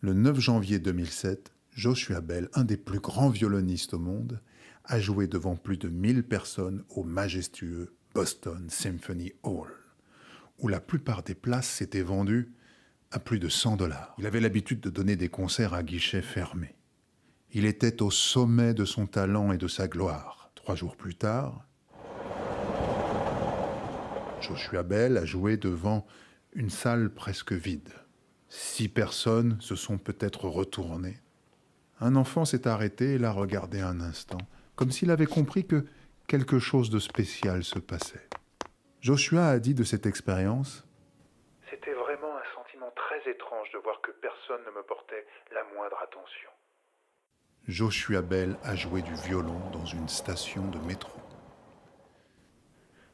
Le 9 janvier 2007, Joshua Bell, un des plus grands violonistes au monde, a joué devant plus de 1000 personnes au majestueux Boston Symphony Hall, où la plupart des places s'étaient vendues à plus de 100 dollars. Il avait l'habitude de donner des concerts à guichets fermés. Il était au sommet de son talent et de sa gloire. Trois jours plus tard, Joshua Bell a joué devant une salle presque vide. Six personnes se sont peut-être retournées. Un enfant s'est arrêté et l'a regardé un instant, comme s'il avait compris que quelque chose de spécial se passait. Joshua a dit de cette expérience C'était vraiment un sentiment très étrange de voir que personne ne me portait la moindre attention. Joshua Bell a joué du violon dans une station de métro.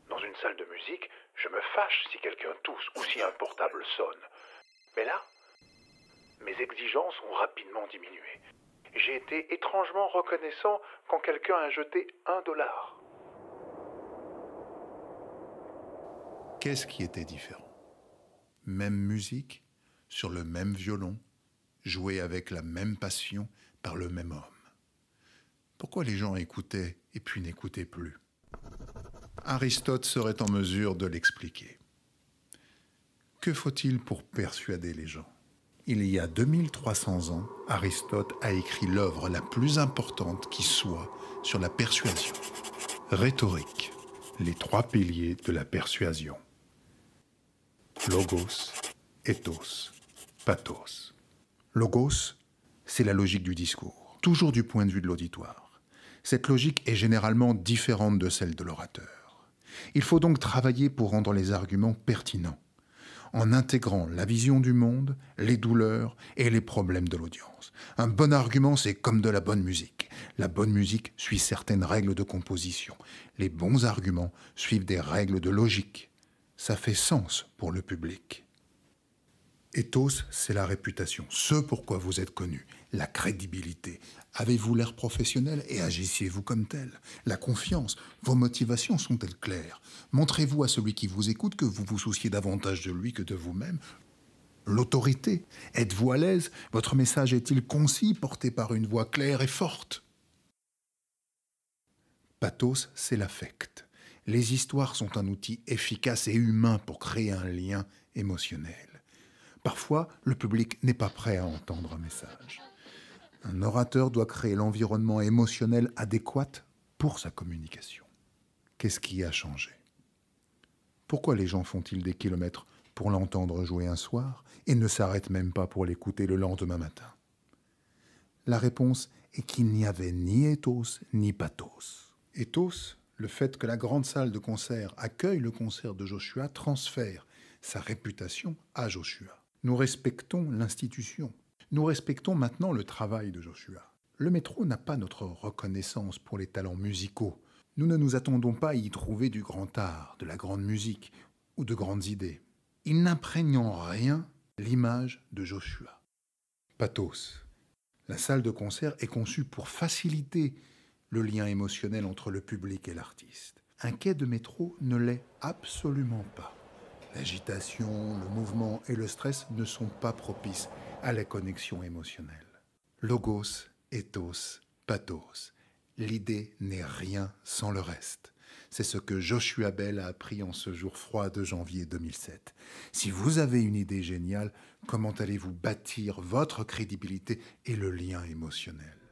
Dans une salle de musique, je me fâche si quelqu'un tousse ou si un portable sonne. Mais là, mes exigences ont rapidement diminué. J'ai été étrangement reconnaissant quand quelqu'un a jeté un dollar. Qu'est-ce qui était différent Même musique, sur le même violon, jouée avec la même passion par le même homme. Pourquoi les gens écoutaient et puis n'écoutaient plus Aristote serait en mesure de l'expliquer. Que faut-il pour persuader les gens il y a 2300 ans, Aristote a écrit l'œuvre la plus importante qui soit sur la persuasion. Rhétorique, les trois piliers de la persuasion. Logos, ethos, pathos. Logos, c'est la logique du discours, toujours du point de vue de l'auditoire. Cette logique est généralement différente de celle de l'orateur. Il faut donc travailler pour rendre les arguments pertinents en intégrant la vision du monde, les douleurs et les problèmes de l'audience. Un bon argument, c'est comme de la bonne musique. La bonne musique suit certaines règles de composition. Les bons arguments suivent des règles de logique. Ça fait sens pour le public. Ethos, c'est la réputation, ce pourquoi vous êtes connu, la crédibilité, Avez-vous l'air professionnel et agissez-vous comme tel La confiance, vos motivations sont-elles claires Montrez-vous à celui qui vous écoute que vous vous souciez davantage de lui que de vous-même L'autorité, êtes-vous à l'aise Votre message est-il concis, porté par une voix claire et forte Pathos, c'est l'affect. Les histoires sont un outil efficace et humain pour créer un lien émotionnel. Parfois, le public n'est pas prêt à entendre un message. Un orateur doit créer l'environnement émotionnel adéquat pour sa communication. Qu'est-ce qui a changé Pourquoi les gens font-ils des kilomètres pour l'entendre jouer un soir et ne s'arrêtent même pas pour l'écouter le lendemain matin La réponse est qu'il n'y avait ni ethos ni pathos. Ethos, le fait que la grande salle de concert accueille le concert de Joshua transfère sa réputation à Joshua. Nous respectons l'institution, nous respectons maintenant le travail de Joshua. Le métro n'a pas notre reconnaissance pour les talents musicaux. Nous ne nous attendons pas à y trouver du grand art, de la grande musique ou de grandes idées. Il n'imprègne en rien l'image de Joshua. Pathos. La salle de concert est conçue pour faciliter le lien émotionnel entre le public et l'artiste. Un quai de métro ne l'est absolument pas. L'agitation, le mouvement et le stress ne sont pas propices à la connexion émotionnelle. Logos, ethos, pathos. L'idée n'est rien sans le reste. C'est ce que Joshua Bell a appris en ce jour froid de janvier 2007. Si vous avez une idée géniale, comment allez-vous bâtir votre crédibilité et le lien émotionnel